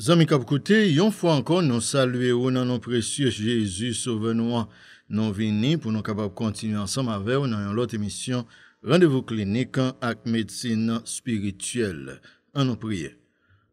Zami kap yon fois ankon nous salwe ou nan nou précieux jésus nous nou an pour vini pou nou kapap kontinu ansam ave ou nan yon lot emisyon rendez klinik spirituelle. ak nous spirituel. An nou priye.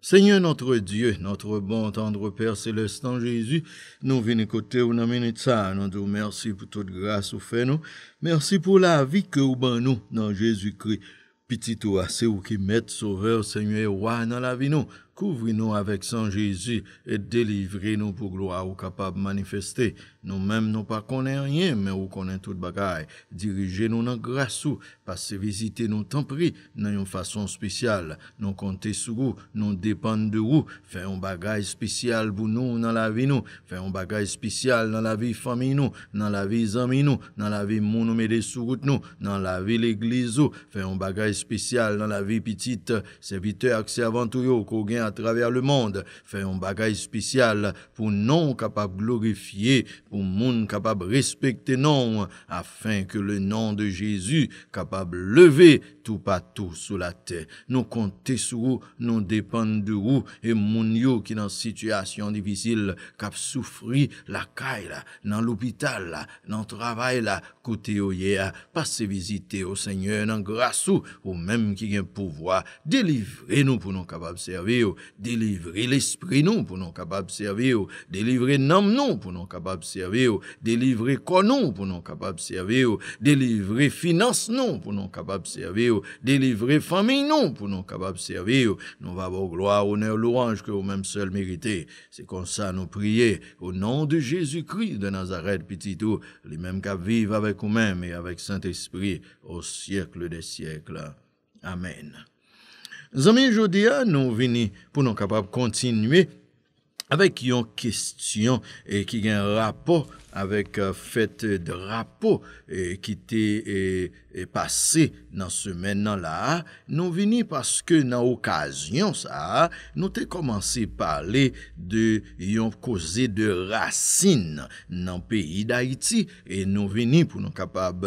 Seigneur notre Dieu, notre bon tendre Père Céleste en Jésus, nous venons côté ou nan minute ça, nous dou merci pou tout grâce ou fait nous Merci pour la vie que ou ban nous dans Jésus-Christ. Petit toi, c'est ou qui met sauveur Seigneur roi dans la vie nous. Kouvri nou avèk San Jésus et délivri nou pou gloa ou kapab manifestè. Nou mèm nou pa konè rien, mè ou konè tout bagay. Dirije nou nan grasou, pas se vizite nou tanpri, nan yon fason spesyal. Nou kontè sou nou, nou depan de rou, fè yon bagay spesyal bou nou nan la vi nou, fè yon bagay spesyal nan la vi fami nou, nan la vi zami nou, nan la vi mounou mè de sou gout nou, nan la vi l'eglizou, fè yon bagay spesyal nan la vi pitit, se vite akse avantou yo, kou gen Atraver le monde, fè yon bagay spisyal pou non kapab glorifiye, pou moun kapab respekte non, afin ke le non de Jezu kapab leve tou patou sou la tè. Nou kontesou, nou depandou, e moun yo ki nan situasyon difisil kap soufri la kaj la, nan l'opital la, nan travay la, koute yo ye a, pase vizite yo seigne, nan grasou, ou mèm ki gen pouvoi, delivre nou pou non kapab serve yo. délivrer l'esprit nous pour nous capables de servir, délivrer nom nous pour nous capables de servir, délivrer corps nous pour nous capables de servir, délivrer finance nous pour nous capables de servir, délivrer famille nous pour nous capables de servir. Nous avoir gloire, honneur, louange que vous-même seul méritez. C'est comme ça nous prier au nom de Jésus-Christ de Nazareth, petit tout, les mêmes qu'à vivent avec vous-même et avec Saint-Esprit au siècle des siècles. Amen. Zamin Jodia nou vini pou nou kapab kontinue avek yon kestyon e ki gen rapor avèk euh, fèt drapo e, ki te e, e pase nan semen nan la, nou veni paske nan okasyon sa, nou te komanse pale de yon koze de rasin nan peyi da iti, e nou veni pou nou kapab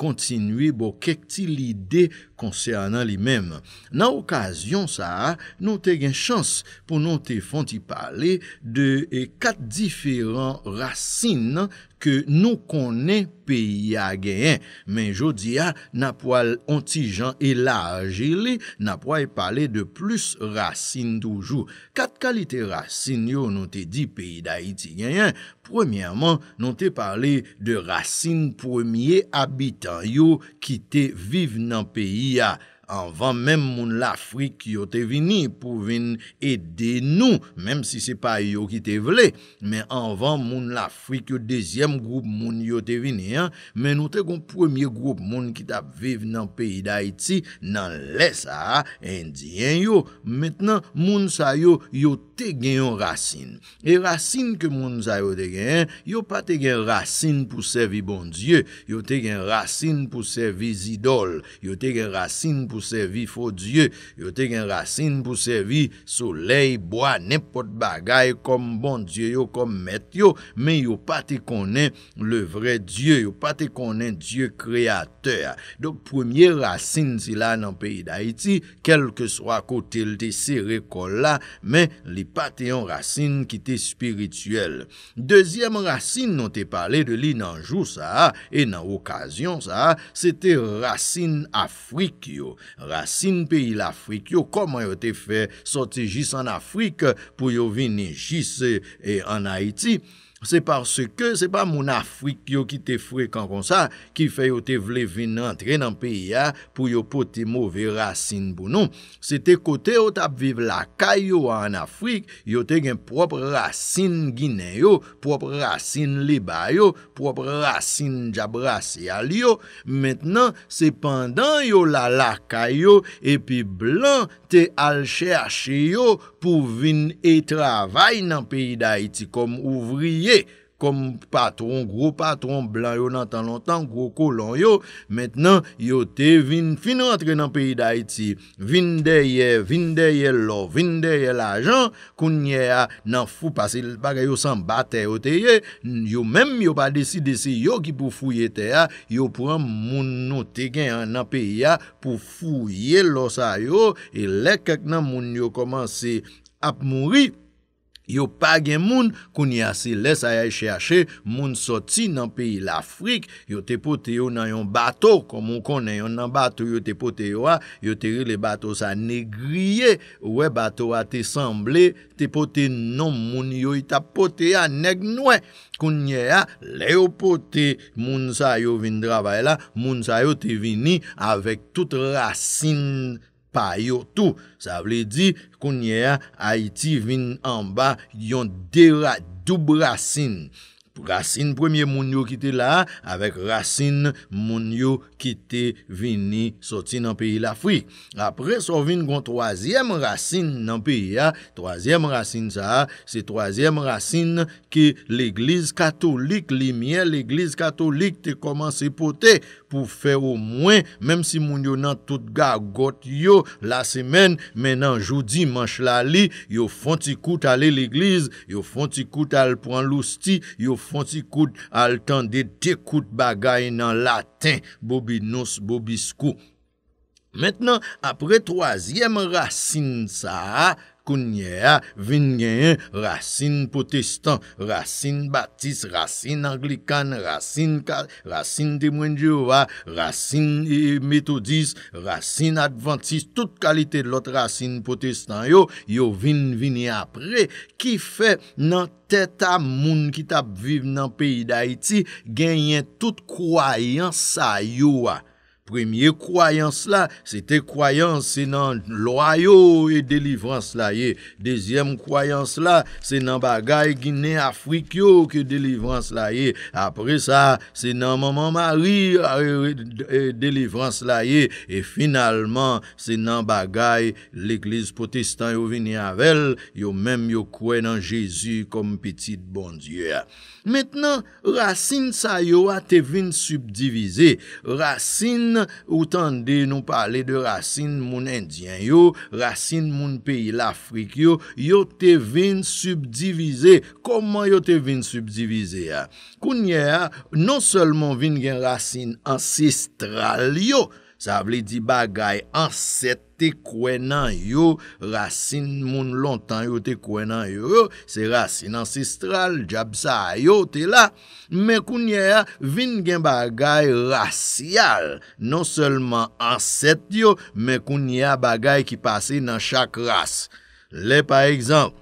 kontinwi bo kek ti lide konser nan li menm. Nan okasyon sa, nou te gen chans pou nou te fonte pale de kat diferan rasin nan, Ke nou konen peyi a genyen, men jodi a, na pou al ontijan e la aje li, na pou al pale de plus rasin toujou. Kat kalite rasin yo nou te di peyi da iti genyen, premiyaman nou te pale de rasin pwemye abitan yo ki te vive nan peyi a. anvan men moun l'Afrik yo te vini pou vin ede nou, menm si se pa yo ki te vile, men anvan moun l'Afrik yo dezyem groub moun yo te vini, men nou te kon premye groub moun ki tap vive nan peyi da iti, nan lesa, endiyen yo. Metnen, moun sa yo, yo te gen yon rasin. E rasin ke moun sa yo te gen, yo pa te gen rasin pou sevi bondye, yo te gen rasin pou sevi zidol, yo te gen rasin pou sevi... Yo te gen racine pou servi soley, boya, nepot bagay, kom bon dieyo, kom met yo, men yo pa te konen le vre dieyo, yo pa te konen dieyo kreator. Don premye racine si la nan peyi da iti, kelke swa kote lte sere kon la, men li pa te yon racine ki te spirituel. Dezyem racine non te pale de li nan jou sa, e nan okasyon sa, se te racine Afrikyo. Rasin pe il Afrik yo koman yo te fe soti jis an Afrik pou yo vini jis e eh, an Haiti. Se par se ke, se pa moun Afrik yo ki te frekan kon sa, ki fe yo te vle vin antre nan peyi ya pou yo poti mouve rasin pou nou. Se te kote yo tap viv lakay yo an Afrik, yo te gen prop rasin Gine yo, prop rasin Libay yo, prop rasin Jabrasi al yo. Mètnen, se pandan yo la lakay yo, epi blan te al chè a chè yo pou vin etravay nan peyi da iti kom ouvri, Kom patron, gro patron blan yo nan tan lontan, gro kolon yo Metnen yo te vin finantre nan peyi da iti Vin deye, vin deye lo, vin deye la jan Kounye ya nan fupase, baka yo san bate yo teye Yo menm yo pa deside se yo ki pou fuyete ya Yo pran moun nou teken ya nan peyi ya Pou fuyel lo sa yo E lek ak nan moun yo komanse ap mouri Yo page moun, kounye ase lesa ya ishe ase, moun soti nan peyi l'Afrik, yo te pote yo nan yon bato, komon konen yon nan bato yo te pote yo a, yo te rile bato sa negriye, we bato a te semble, te pote nom moun yo ita pote ya negnwe, kounye a le yo pote moun sa yo vin drabay la, moun sa yo te vini avek tout rasin moun, Pa yotou, sa vle di konye a iti vin anba yon dera dub rasin. Rasin premye moun yo ki te la, avek rasin moun yo ki te vini soti nan peyi la fri. Apre, so vin kon troasyem rasin nan peyi ya. Troasyem rasin sa, se troasyem rasin ki l'egliz katolik, li mien l'egliz katolik te koman se potey. pou fè ou mwen, mèm si moun yo nan tout ga got yo la semen, men nan joudi manch lali, yo fonti kout ale l'igliz, yo fonti kout al pran lousti, yo fonti kout al tan de dekout bagay nan laten, bobi nos, bobi skou. Mètnen, apre troasyem rasin sa, ha, kounye a vin genyen rasin potestan, rasin batis, rasin anglikan, rasin temwenjewa, rasin eh, metodis, rasin adventis, tout kalite lot rasin potestan yo, yo vin vini apre ki fe nan teta moun ki tap viv nan peyi da iti genyen tout kwayan sa yo a. premye kwayans la, se te kwayans se nan loyo e delivrans la ye. Dezyem kwayans la, se nan bagay Gine Afrikyo ke delivrans la ye. Apre sa, se nan maman mari e euh, delivrans la ye. E finalman, se nan bagay l'Eglise Potestan yo vini avel, yo menm yo kwe nan Jezu kom petit bondye. Metnen, rasin sa yo a te vin subdivize. Rasin Ou tan de nou pale de racine moun endyen yo, racine moun peyi lafrik yo, yo te vin subdivize. Koman yo te vin subdivize ya? Kounye ya, non selman vin gen racine ansistral yo. Sa vle di bagay anset te kwen nan yo, rasin moun lontan yo te kwen nan yo, se rasin ansestral, jabsay yo te la, men kou nye a vin gen bagay rasyal, non selman anset yo, men kou nye a bagay ki pase nan chak ras. Le, pa egzamp,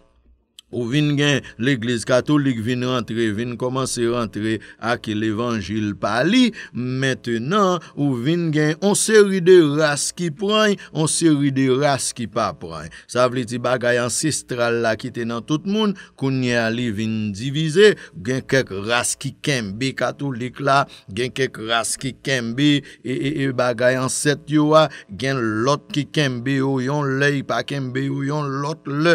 Ou vin gen l'Eglise Katolik vin rentre, vin komanse rentre akil evanjil pali, mentenan ou vin gen on seri de ras ki prany, on seri de ras ki pa prany. Sa vle di bagay an sistral la ki tenan tout moun, kounye ali vin divize, gen kek ras ki kembe Katolik la, gen kek ras ki kembe e bagay an set yowa, gen lot ki kembe ou yon le, pa kembe ou yon lot le.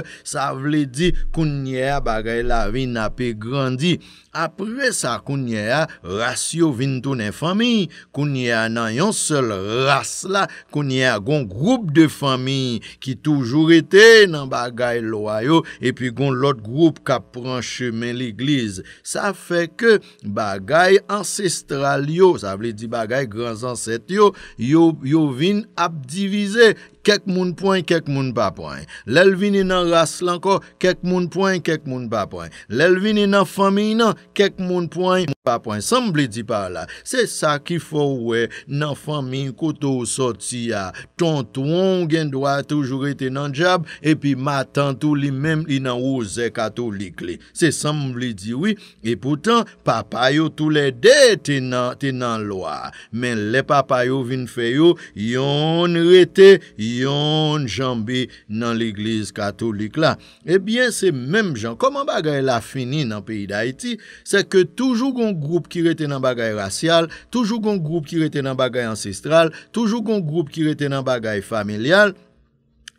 Kounyea bagay la vi na pe grandi. Apre sa kounyea rasyo vin tou nen fami. Kounyea nan yon sel rasy la. Kounyea gon groub de fami ki toujou rete nan bagay lo ayo. E pi gon lot groub ka pran chemen l'iglize. Sa fe ke bagay ancestral yo. Sa vle di bagay grans anset yo. Yo vin ap divize. Kounyea. kek moun poin, kek moun pa poin. Lel vini nan ras lanko, kek moun poin, kek moun pa poin. Lel vini nan fami nan, kek moun poin, kek moun pa poin. Samb li di pa la. Se sa ki fò wè nan fami koto ou sot si ya. Ton ton gen do a toujou rete nan jab, epi ma tan tou li mem inan ouze katou lik li. Se samb li di wè. Wi, e poutan, papayou tou le de te nan lo a. Men le papayou vin fe yo, yon rete, yon... yon jambi nan l'iglis katolik la. Ebyen eh se mem jan. Koman bagay la fini nan peyi da iti? Se ke toujou kon groub ki rete nan bagay rasyal, toujou kon groub ki rete nan bagay ansestral, toujou kon groub ki rete nan bagay familial,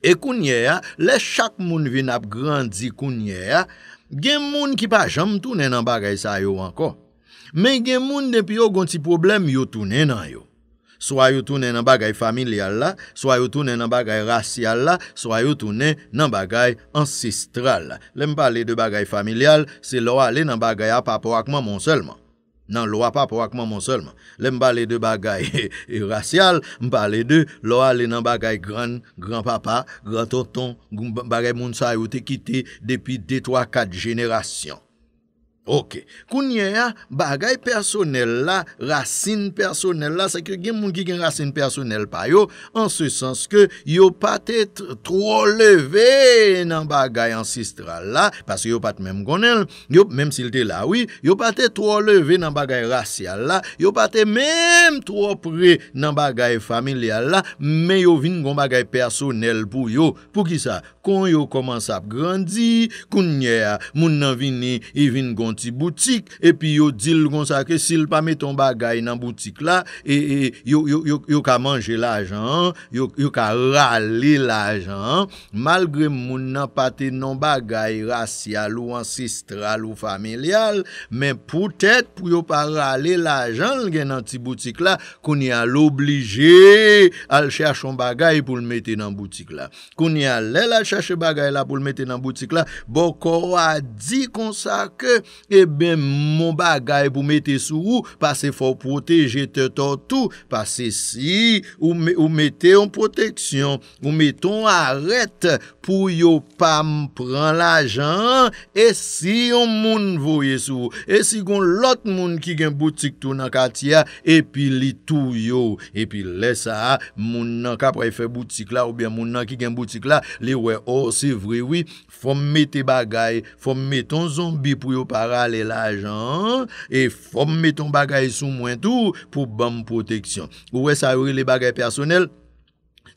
e kounye ya, le chak moun vin ap grandzi kounye ya, gen moun ki pa jam tounen nan bagay sa yo anko. Men gen moun depi yo gonti problem yo tounen nan yo. Swa yo toune nan bagay familial la, swa yo toune nan bagay rasyal la, swa yo toune nan bagay ansistral la. Le mpa le de bagay familial, se lo a le nan bagay apapou akman moun selman. Nan lo a apapou akman moun selman. Le mpa le de bagay rasyal, mpa le de lo a le nan bagay gran, gran papa, gran tonton, bagay moun sa yo te kite depi detwa kat jenerasyon. Ok. Kounye ya, bagay personel la, rasin personel la, sa ki gen moun ki gen rasin personel pa yo, an se sens ke yo pat et tro leve nan bagay ansistral la, pas yo pat mem gonel yo, mem sil te la, oui, yo pat et tro leve nan bagay rasyal la yo pat et mem tro pre nan bagay familial la men yo vin gon bagay personel pou yo. Pou ki sa? Kon yo koman sa ap grandi, kounye ya, moun nan vini, e vin gon ti boutik, epi yo dil kon sa ke sil pa meton bagay nan boutik la e, e, yo ka manje la jan, yo ka rale la jan malgre moun nan pate non bagay rasyal ou ancestral ou familial, men pou tèt pou yo pa rale la jan gen nan ti boutik la, kon yal oblige al chache bagay pou l meten nan boutik la kon yal lè la chache bagay la pou l meten nan boutik la, bo korwa di kon sa ke E ben moun bagay pou mette sou Pase fò proteje te totou Pase si Ou mette yon proteksyon Ou mette yon arret Pou yo pa mpran la jan E si yon moun Voye sou E si goun lot moun ki gen boutik tou nan katiya E pi li tou yo E pi le sa Moun nan kapre fe boutik la Ou ben moun nan ki gen boutik la Li wè ou oh, se vre wè Fòm mette bagay Fòm metton zombi pou yo para pral el ajan e fom meton bagay sou mwen tou pou bom proteksyon. Ouwe sa ouwe le bagay personel,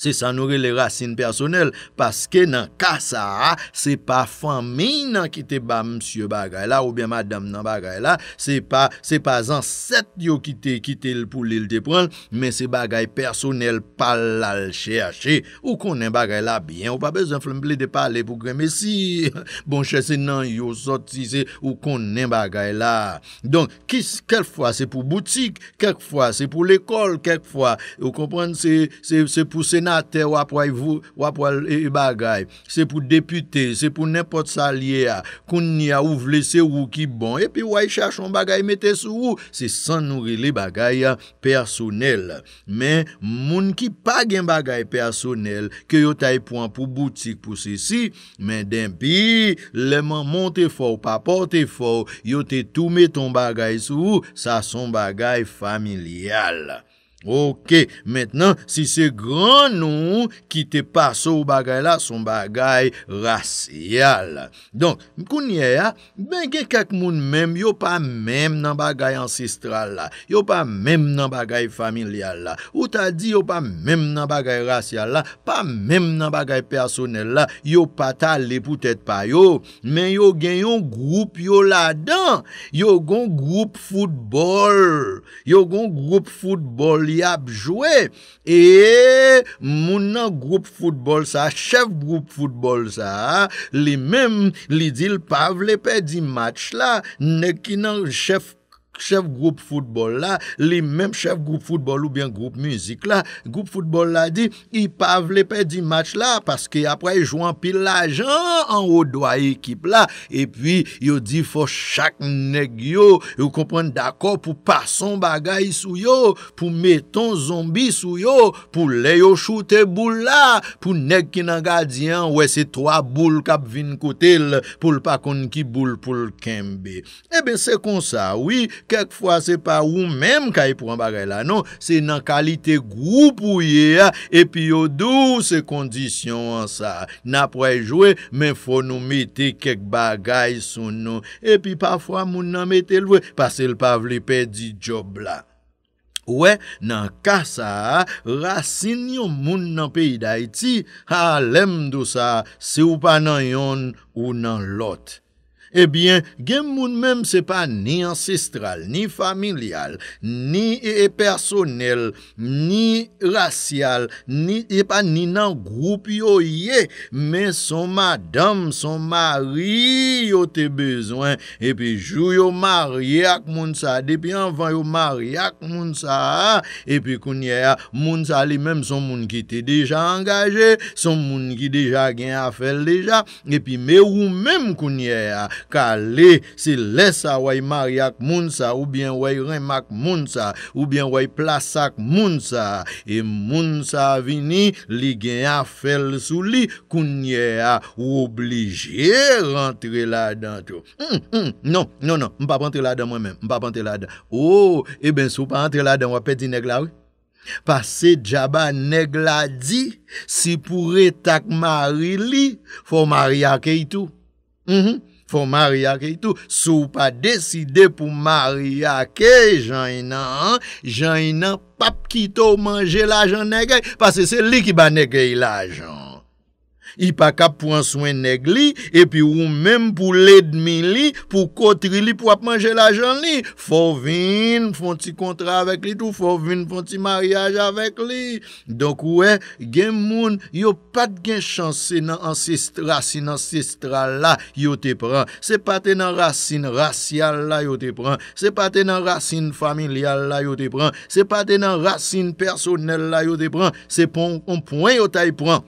se san oure le racine personel paske nan kasa se pa fami nan kite ba msye bagay la ou bien madame nan bagay la se pa zan set yo kite, kite l pou li l te pren men se bagay personel palal chershe ou konen bagay la bien, ou pa bezan flamble de pale pou kreme si bon chese nan yo sot si se ou konen bagay la don, kel fwa se pou boutik kel fwa se pou lekol, kel fwa ou komprende se pou se Konate wap wale bagay, se pou depute, se pou nepot salye a, koun ni a ouvle se wou ki bon, e pi wale chachon bagay mette sou wou, se san nouri li bagay ya personel. Men, moun ki pa gen bagay personel, ke yo tay pou an pou boutik pou sisi, men den pi, leman monte fow, pa porte fow, yo te tou metton bagay sou wou, sa son bagay familial. Ok, maintenant, si c'est grand nous qui te passe au bagay la, son bagay racial. Donc, m'kounye ya, ben gen kak moun mèm, yo pa mèm nan bagay ancestral la. Yo pa mèm nan bagay familial la. Ou ta di yo pa mèm nan bagay racial la, pa mèm nan bagay personel la. Yo pa ta li pou tèt pa yo. Men yo gen yon group yo la dan. Yo gon group football. Yo gon group football yon. li ap jwe, e, moun nan group football sa, chef group football sa, li men, li dil pavle pe di match la, neki nan chef pavle, chev group foudbol la, li menm chev group foudbol ou bien group mizik la, group foudbol la di, i pav le pe di match la, paske apre jouan pil la jan, an ou doa ekip la, e pi yo di fo chak neg yo, yo kompwen d'akor pou pason bagay sou yo, pou meton zombi sou yo, pou le yo choute bou la, pou neg ki nan gadi an, we se 3 bou kap vin kote l, pou l pakoun ki bou l pou l kembe. Ebe se kon sa, oui, Kek fwa se pa ou menm ka yi e pou an bagay la nou, se nan kalite goup ou ye a, e epi yo dou se kondisyon an sa. Na prejwe, men fwa nou mette kek bagay sou nou, epi pa fwa moun nan mette lwe, pasel pa vle pe di job la. Ouwe, nan ka sa, rase nyon moun nan peyi da iti, ha lem do sa, se ou pa nan yon ou nan lote. Ebyen eh gen moun mèm se pa ni ancestral, ni familial, ni e personel, ni rasyal, e ni nan group yo ye. Men son madame, son mari yo te bezwen. Epyi jou yo mari ak moun sa, depi anvan yo mari ak moun sa. Epyi kounye ya moun sa li mèm son moun ki te deja angaje, son moun ki deja gen afele deja. Epyi mè ou mèm kounye ya. Kale, se lesa woy maryak mounsa, oubyen woy remak mounsa, oubyen woy plasak mounsa, e mounsa vini, li gen a fel sou li, kounye a woblije rentre la dan. Hmm, hmm, non, non, non, mpa pwantre la dan mwen men, mpa pwantre la dan. Ou, oh, e ben sou pwantre la dan wapet di negla woy. Pase djaba negla di, si pou re tak mary li, fwo maryak e itou. Mm-hmm. Hmm. Fou maryake itou, sou pa deside pou maryake, jay nan, jay nan, pap kito manje la jan negay, pase se li ki ba negay la jan. I pa kap pou an souen neg li, epi ou men pou ledmi li, pou kotri li pou ap manje la jan li. Fon vin, fon ti kontra avek li, tou fon vin, fon ti mariage avek li. Dok ouen, gen moun, yo pat gen chanse nan ansistra, si nan ansistra la, yo te pran. Se paten nan rasyen rasyal la, yo te pran. Se paten nan rasyen familial la, yo te pran. Se paten nan rasyen personel la, yo te pran. Se pon konpwen yo ta yi pran.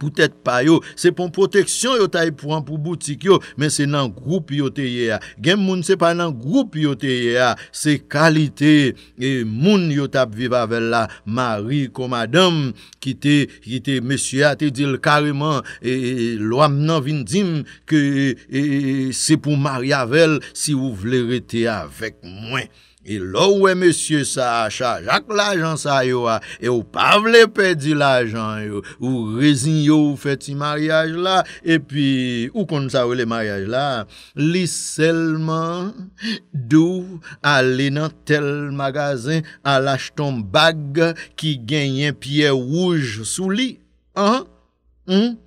Poutet pa yo, se pon proteksyon yo ta e pran pou boutik yo, men se nan goup yo te ye a. Gen moun se pa nan goup yo te ye a, se kalite e moun yo tap viva vel la, mari komadam ki te mesye a te dil kareman e, e, lo amnan vindim ke se pou mari a vel si ou vle rete a vek mwen. E lò wè mèsyè sa a chajak l'ajan sa yo a, e ou pa vle pedi l'ajan yo, ou rezinyo ou feti maryaj la, e pi, ou kon sa wè le maryaj la, li selman, dou, a lè nan tel magazin, a lach ton bag, ki genyen piè wouj sou li, an, an, hmm?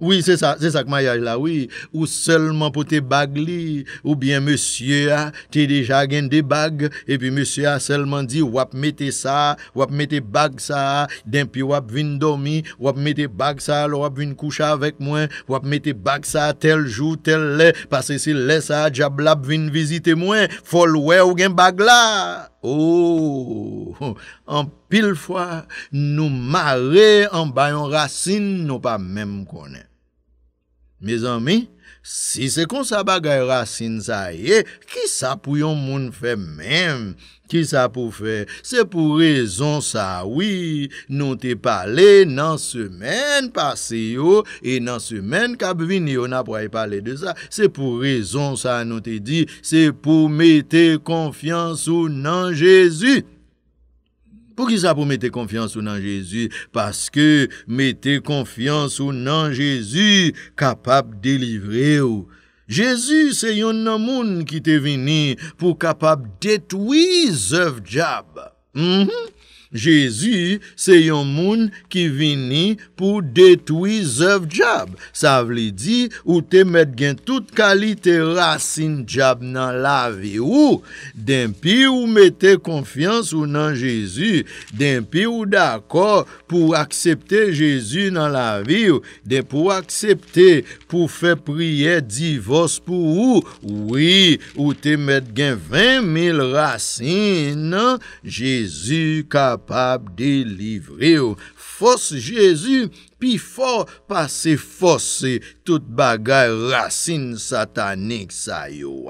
Oui, c'est ça, c'est ça k'ma yaje la, oui. Ou seulement pou te bag li, ou bien monsieur a, te deja gen de bag, et puis monsieur a seulement dit, wap me te sa, wap me te bag sa, den pi wap vin domi, wap me te bag sa, lor wap vin koucha avèk mwen, wap me te bag sa tel jou, tel le, oh, pas se se le sa, dja blab vin vizite mwen, fol we ou gen bag la. Ou, an pil fwa, nou mare, an bayon rasin, nou pa mèm konen. Me zanmi, si se kon sa bagay racin sa ye, ki sa pou yon moun fè mèm? Ki sa pou fè? Se pou rezon sa, wii, nou te pale nan semen pase yo, e nan semen kab vini yo na pou aye pale de sa, se pou rezon sa nou te di, se pou mete konfyan sou nan Jezu. Pou ki sa pou mette konfians ou nan Jezu? Paske mette konfians ou nan Jezu kapab delivre ou. Jezu se yon nan moun ki te vini pou kapab detwi zovjab. Mh mh mh. Jezu se yon moun ki vini pou detwi zev djab. Sa vli di ou te met gen tout kalite rasin djab nan la vi ou. Den pi ou mete konfians ou nan Jezu. Den pi ou d'akor pou aksepte Jezu nan la vi ou. Den pou aksepte pou fe priye divos pou ou. Ou te met gen 20.000 rasin nan Jezu ka. pap delivre ou fos jesu pi fo pase fos tout bagay rasin satanik sa yo.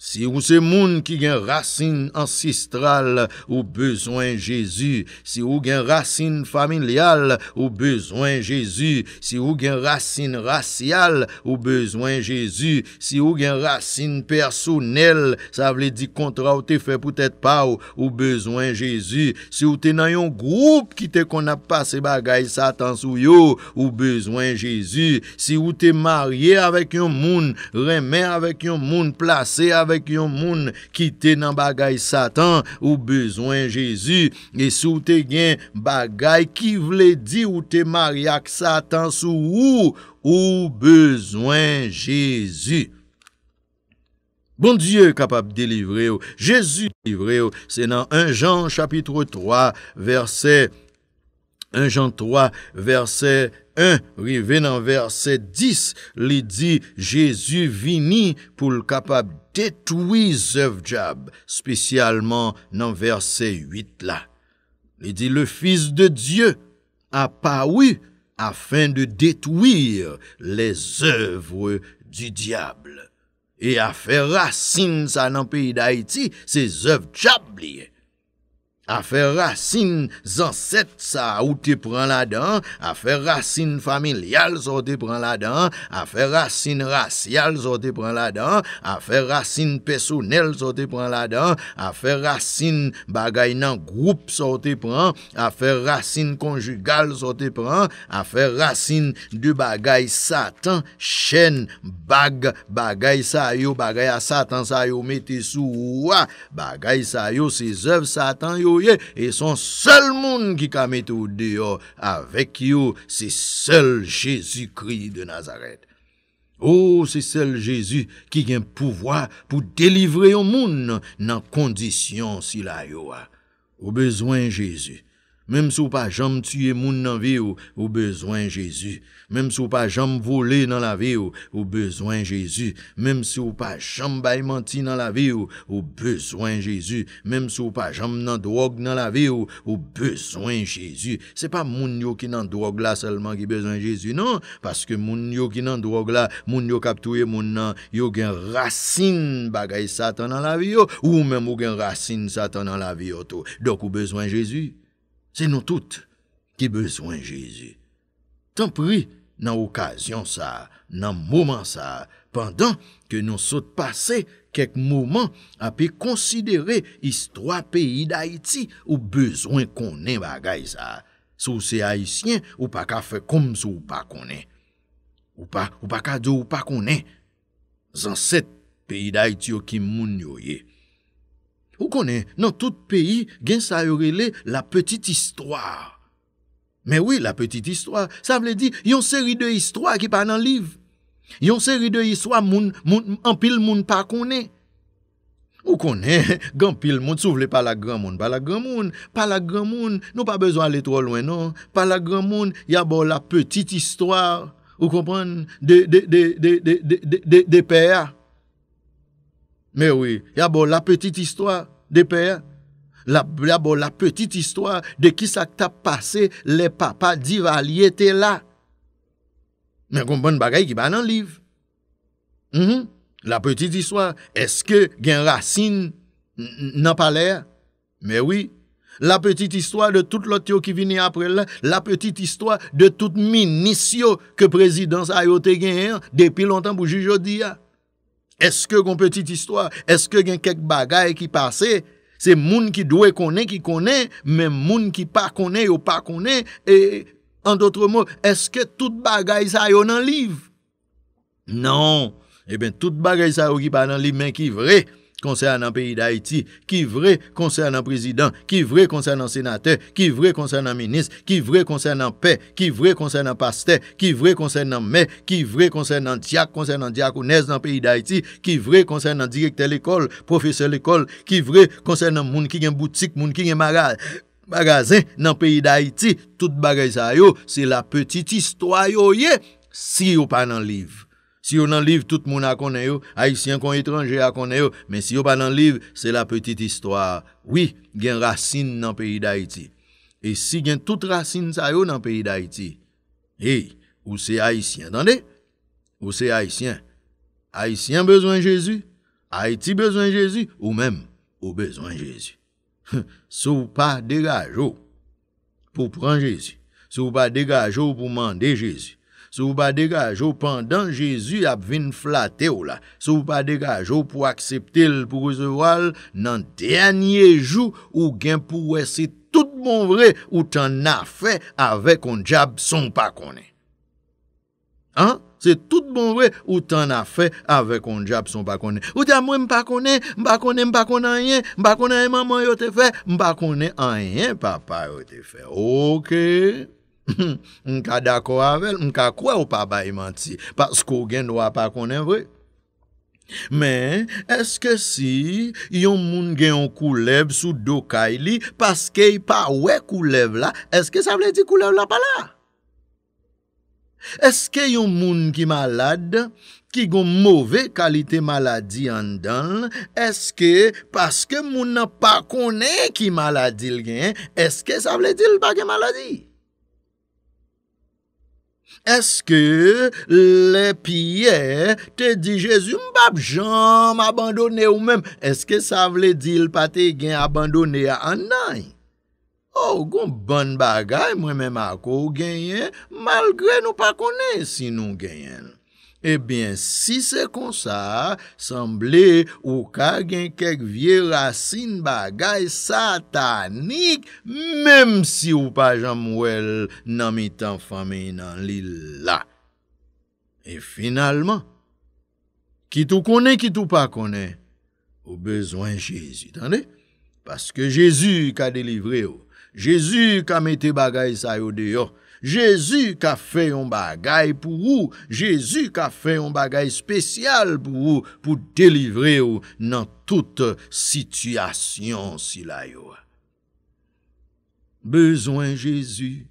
Si ou se moun ki gen racine ancestral, ou bezwen Jezu. Si ou gen racine familial, ou bezwen Jezu. Si ou gen racine racial, ou bezwen Jezu. Si ou gen racine personel, sa vle di kontra ou te fè poutet pa ou bezwen Jezu. Si ou te nan yon group ki te konap pa se bagay sa tan sou yo, ou bezwen Jezu. Si ou te marye avèk yon moun, remè avèk yon moun plase avèk avec un monde qui était dans bagaille Satan ou besoin Jésus et si te gen bagaille qui voulait dire ou te marié avec Satan sous ou ou besoin Jésus. Bon Dieu capable de délivrer, Jésus délivrer, c'est dans 1 Jean chapitre 3 verset 1 Jean 3 verset Rive nan verse 10 li di Jezu vini pou l kapab detoui zevjab, spesyalman nan verse 8 la. Li di le Fis de Diyo apawi afin de detouir le zevjab li diable. E afe rasin sa nan peyi da iti se zevjab liye. A fè rasin zanset sa ou te pran laten, a fè rasin familyal sote pran laten, a fè rasin rasial sote pran hela den, a fè rasin pesonel sote pran hela den, a fè rasin bagay nan group sote pran, a fè rasin konjugal sote pran, a fè rasin du bagay satan, chen, bag, bagay sa yo, bagay a satan sa yo, ma te souwa, bagay sa yo, se zèv satan yo, e son sel moun ki kamet ou deyo avek yo se sel jesu kri de nazaret ou oh, se sel jesu ki gen pouvoi pou delivre yo moun nan kondisyon sila yo a ou bezwen jesu Mem sou pa jam tiyye moun nan vi yo, ou bezwen Jesus. Mem sou pa jam vole nan la vi yo, ou bezwen Jesus. Mem sou pa jam baimanti nan la vi yo, ou bezwen Jesus. Mem sou pa jam nan drog nan la vi yo, ou bezwen Jesus. Se pa moun yo ki nan drog la selman ki bezwen Jesus, non. Paske moun yo ki nan drog la, moun yo kaptouye moun nan. Yo gen rasi bagay Satan nan la vi yo. Ou mem yo gen rasi Satan nan la vi yo to. Dok ou bezwen Jesus. Se nou tout ki bezwen Jezi. Tan pri nan okasyon sa, nan mouman sa, pandan ke nou sot pase kek mouman a pe konsidere istwa peyi da iti ou bezwen konen bagay sa. Sou se Haitien ou pa ka fe kom sou ou pa konen. Ou pa, ou pa ka jo ou pa konen. Zan set peyi da iti yo ki moun yo ye. Ou konen nan tout peyi gen sa yorele la petit istwa? Men wè la petit istwa. Sa mwen di yon seri de istwa ki pa nan liv. Yon seri de istwa moun, moun, moun, moun, moun, moun pa konen. Ou konen gen pil moun souflè pa la gran moun. Pa la gran moun, pa la gran moun. Non pa bezwa ale tro louen nan. Pa la gran moun, yabo la petit istwa. Ou konpren? De, de, de, de, de, de, de, de, de peya. Mè wè, yabou la petit istwa bon, de pè, yabou ah, mm-hmm. la petit istwa de ki sakta pase le papa diva li ete la. Mè kompon bagay ki ban nan liv. La petit istwa, eske gen rasin nan palè? Mè wè, la petit istwa de tout lot yo ki vini apre la, la petit istwa de tout minisyo ke prezidans ayote gen yon depi lontan pou ju jodi ya. Eske kon petit istwa, eske gen kek bagay ki pase, se moun ki dwe kone ki kone, men moun ki pa kone ou pa kone, e, en doutre moun, eske tout bagay sa yo nan liv? Non, e ben tout bagay sa yo ki pa nan liv men ki vre. Kivre konsen nan prezident, kivre konsen nan senate, kivre konsen nan menis, kivre konsen nan pe, kivre konsen nan paste, kivre konsen nan me, kivre konsen nan diak, konsen nan diakounez nan pe idaiti, kivre konsen nan direkte l'ekol, profeseur l'ekol, kivre konsen nan moun ki gen boutik, moun ki gen magazin nan pe idaiti. Tout bagay sa yo, se la petit istwa yo ye, si yo pa nan liv. Si yo nan liv, tout moun a konnen yo. Haitien kon etranje a konnen yo. Men si yo pa nan liv, se la petit istwa. Oui, gen racine nan peyi da Haiti. E si gen tout racine sa yo nan peyi da Haiti. Hey, ou se Haitien, tande? Ou se Haitien. Haitien bezwen Jezu. Haiti bezwen Jezu. Ou men, ou bezwen Jezu. Se ou pa degajo pou pran Jezu. Se ou pa degajo pou mande Jezu. Sou pa degajo pandan Jezu ap vin flate ou la. Sou pa degajo pou akseptil pou kou se val nan denye jou ou gen pou we se tout bon vre ou tan na fe avek kon jab son pa kone. Se tout bon vre ou tan na fe avek kon jab son pa kone. Ou ta mwen mpa kone, mpa kone mpa kone anyen, mpa kone yon mman yote fe, mpa kone anyen papa yote fe. Ok. Hmm, mka dako avel, mka kwe ou pa baymant si, pasko gen do a pa konen vwe. Men, eske si yon moun gen yon kouleb sou do kaili, paske yon pa we kouleb la, eske sa vle di kouleb la pa la? Eske yon moun ki malade, ki goun mouve kalite maladi an dan, eske paske moun na pa konen ki maladi lgen, eske sa vle di lba gen maladi? Eske le piye te di Jezu mbap jom abandone ou mem? Eske sa vle dil pa te gen abandone anay? Ou oh, goun bon bagay mwen men mako ou genyen malgre nou pa kone si nou genyen. Ebyen, eh si se kon sa, sanble ou ka gen kek vie racin bagay satanik, mem si ou pa jan mwel nan mitan famen nan li la. E finalman, ki tou konen, ki tou pa konen, ou bezwen Jezu, tan de? Paske Jezu ka delivre ou, Jezu ka mete bagay sa yo de yo, Jezu ka fe yon bagay pou ou, Jezu ka fe yon bagay spesyal pou ou, pou delivre ou nan toute sityasyon sila yo. Bezwen Jezu,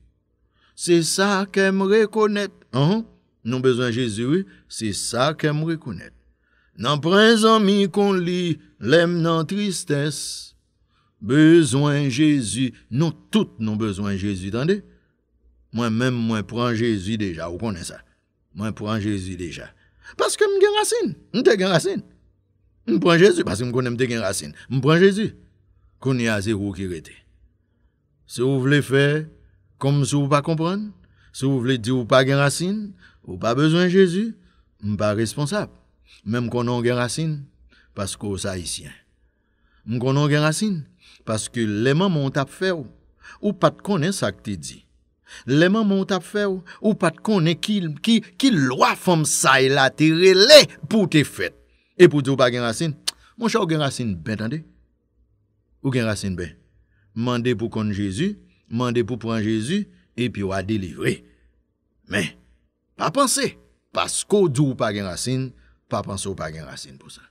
se sa kem rekonet, nan bezwen Jezu, se sa kem rekonet, nan prez anmi kon li, lem nan tristes, bezwen Jezu, nan toute nan bezwen Jezu, tan de, Moi-même, moi prends Jésus déjà. Vous connaissez ça. Moi prends Jésus déjà. Parce que je racine. Je suis racine. Je prends Jésus parce que je connais que racine. Je prends Jésus. Qu'on y a zéro qui était. Si vous voulez faire comme si vous ne comprenez pas, si vous voulez dire que vous pas de racine, vous n'avez pas besoin de Jésus, je pas responsable. Même qu'on a une racine, parce que êtes haïtien. Je connais une racine, parce que les mamans ont fait, ou pas de connaître ça que tu dis. Leman moun tap fe ou, ou pat konen ki lwa fom sa e la te rele pou te fet. E pou djou pa gen rasin, moun chou gen rasin ben tante. Ou gen rasin ben, mande pou kon jesu, mande pou pran jesu, epi ou a delivre. Men, pa panse, pasko djou pa gen rasin, pa panse ou pa gen rasin pou sa.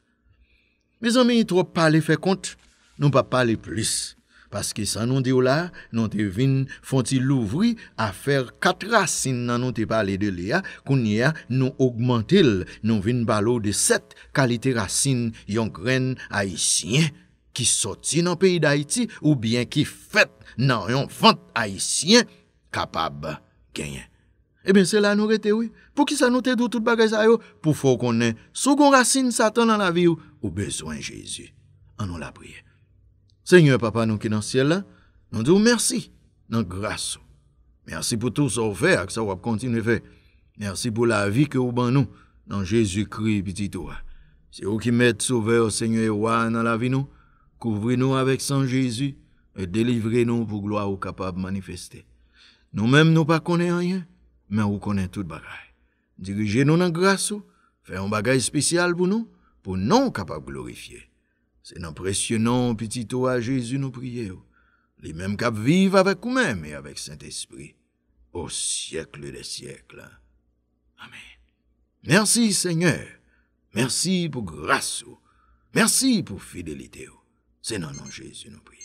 Me zanmen yi tro pali fe kont, nou pa pali plis. Paske san nou di ou la, nou te vin fonti louvri a fer kat rasin nan nou te pale de li ya, kouni ya nou augmentil, nou vin balo de set kalite rasin yon kren Haitien ki soti nan peyi d'Haiti, ou bien ki fet nan yon font Haitien kapab genyen. E ben se la nou rete ou, pou ki sa nou te doutout ba reza yo, pou fo konen sou kon rasin satan nan la vi ou, ou bezwen Jezi, an nou la priye. Senyo e papa nou ki nan siel la, nou di ou mersi nan grasou. Mersi pou tous ou fe ak sa ou ap kontine fe. Mersi pou la vi ki ou ban nou nan Jezu kri piti tou a. Se ou ki met souve ou senyo e waa nan la vi nou, kouvri nou avek san Jezu e delivri nou pou gloa ou kapab manifeste. Nou mem nou pa kone anyen, men ou kone tout bagay. Dirije nou nan grasou, fe an bagay spesyal pou nou, pou nou kapab glorifiye. C'est dans petit toi, à Jésus nous prions. Les mêmes capes vivent avec nous-mêmes et avec Saint-Esprit. Au siècle des siècles. Amen. Merci Seigneur. Merci pour grâce. Merci pour fidélité. C'est dans nom Jésus nous prions.